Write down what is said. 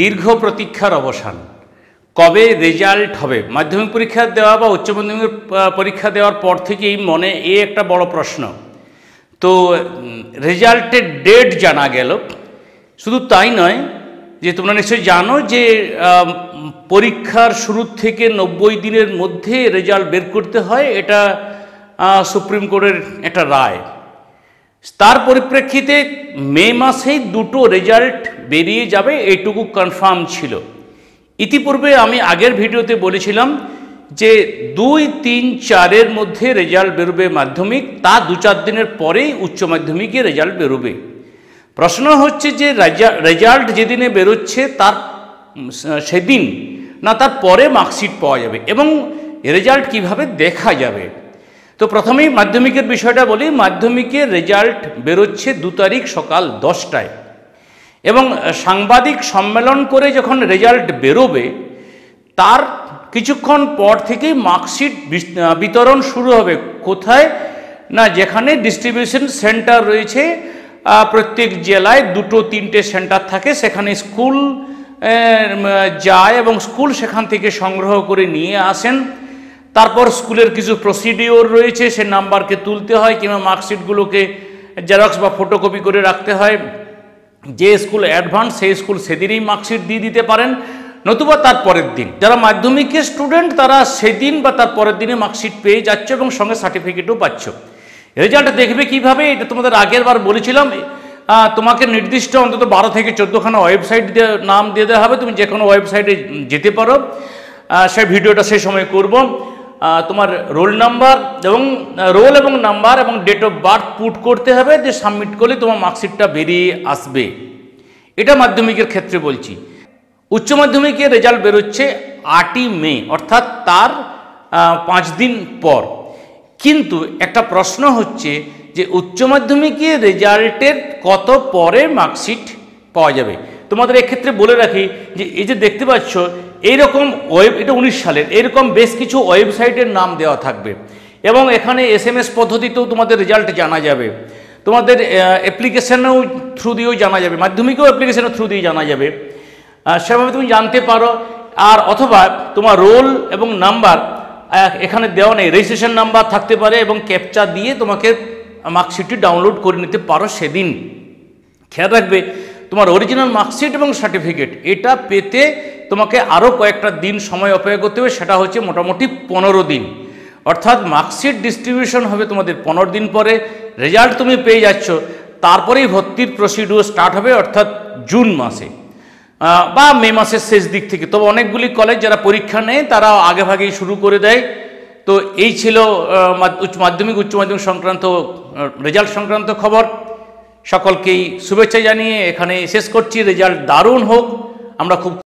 দীর্ঘ প্রতীক্ষার অবসান কবে রেজাল্ট হবে মাধ্যমিক পরীক্ষা দেওয়া বা উচ্চ মাধ্যমিক পরীক্ষা দেওয়ার পর থেকেই মনে এ একটা বড় প্রশ্ন তো রেজাল্টের ডেট জানা গেল শুধু তাই নয় যে তোমরা নিশ্চয়ই জানো যে পরীক্ষার শুরু থেকে নব্বই দিনের মধ্যে রেজাল্ট বের করতে হয় এটা সুপ্রিম কোর্টের একটা রায় তার পরিপ্রেক্ষিতে মে মাসেই দুটো রেজাল্ট বেরিয়ে যাবে এটুকু কনফার্ম ছিল ইতিপূর্বে আমি আগের ভিডিওতে বলেছিলাম যে দুই তিন চারের মধ্যে রেজাল্ট বেরোবে মাধ্যমিক তা দু চার দিনের পরেই উচ্চ মাধ্যমিকে রেজাল্ট বেরোবে প্রশ্ন হচ্ছে যে রেজাল্ট যেদিনে বেরোচ্ছে তার সেদিন না তার পরে মার্কশিট পাওয়া যাবে এবং রেজাল্ট কিভাবে দেখা যাবে তো প্রথমেই মাধ্যমিকের বিষয়টা বলি মাধ্যমিকের রেজাল্ট বেরোচ্ছে দু তারিখ সকাল দশটায় এবং সাংবাদিক সম্মেলন করে যখন রেজাল্ট বেরোবে তার কিছুক্ষণ পর থেকেই মার্কশিট বিতরণ শুরু হবে কোথায় না যেখানে ডিস্ট্রিবিউশন সেন্টার রয়েছে প্রত্যেক জেলায় দুটো তিনটে সেন্টার থাকে সেখানে স্কুল যায় এবং স্কুল সেখান থেকে সংগ্রহ করে নিয়ে আসেন তারপর স্কুলের কিছু প্রসিডিওর রয়েছে সে নাম্বারকে তুলতে হয় কিংবা মার্কশিটগুলোকে জেরক্স বা ফটোকপি করে রাখতে হয় যে স্কুল অ্যাডভান্স সেই স্কুল সেদিনই মার্কশিট দিয়ে দিতে পারেন নতুবা তার পরের দিন যারা মাধ্যমিকের স্টুডেন্ট তারা সেদিন বা তার পরের দিনে মার্কশিট পেয়ে যাচ্ছ এবং সঙ্গে সার্টিফিকেটও পাচ্ছ রেজাল্ট দেখবে কিভাবে এটা তোমাদের আগের বার বলেছিলাম তোমাকে নির্দিষ্ট অন্তত বারো থেকে চোদ্দোখানা ওয়েবসাইট দিয়ে নাম দিয়ে দেওয়া হবে তুমি যে কোনো ওয়েবসাইটে যেতে পারো সে ভিডিওটা সেই সময় করবো তোমার রোল নাম্বার এবং রোল এবং নাম্বার এবং ডেট অফ বার্থ পুট করতে হবে যে সাবমিট করলে তোমার মার্কশিটটা বেরিয়ে আসবে এটা মাধ্যমিকের ক্ষেত্রে বলছি উচ্চ মাধ্যমিকের রেজাল্ট বেরোচ্ছে আটই মে অর্থাৎ তার পাঁচ দিন পর কিন্তু একটা প্রশ্ন হচ্ছে যে উচ্চ মাধ্যমিকের রেজাল্টের কত পরে মার্কশিট পাওয়া যাবে তোমাদের এক্ষেত্রে বলে রাখি যে এই যে দেখতে পাচ্ছ এইরকম ওয়েব এটা উনিশ সালের এরকম বেশ কিছু ওয়েবসাইটের নাম দেওয়া থাকবে এবং এখানে এস এম এস পদ্ধতিতেও তোমাদের রেজাল্ট জানা যাবে তোমাদের অ্যাপ্লিকেশানেও থ্রু দিয়েও জানা যাবে মাধ্যমিকেও অ্যাপ্লিকেশানের থ্রু দিয়ে জানা যাবে সেভাবে তুমি জানতে পারো আর অথবা তোমার রোল এবং নাম্বার এখানে দেওয়া নেই রেজিস্ট্রেশন নাম্বার থাকতে পারে এবং ক্যাপচা দিয়ে তোমাকে মার্কশিটটি ডাউনলোড করে নিতে পারো সেদিন খেয়াল রাখবে তোমার অরিজিনাল মার্কশিট এবং সার্টিফিকেট এটা পেতে তোমাকে আরও কয়েকটা দিন সময় অপেক্ষা করতে হবে সেটা হচ্ছে মোটামুটি পনেরো দিন অর্থাৎ মার্কশিট ডিস্ট্রিবিউশন হবে তোমাদের পনেরো দিন পরে রেজাল্ট তুমি পেয়ে যাচ্ছ তারপরেই ভর্তির প্রসিডিউর স্টার্ট হবে অর্থাৎ জুন মাসে বা মে মাসের শেষ দিক থেকে তবে অনেকগুলি কলেজ যারা পরীক্ষা নেয় তারা আগেভাগেই শুরু করে দেয় তো এই ছিল উচ্চ মাধ্যমিক উচ্চ মাধ্যমিক সংক্রান্ত রেজাল্ট সংক্রান্ত খবর সকলকেই শুভেচ্ছা জানিয়ে এখানে শেষ করছি রেজাল্ট দারুণ হোক আমরা খুব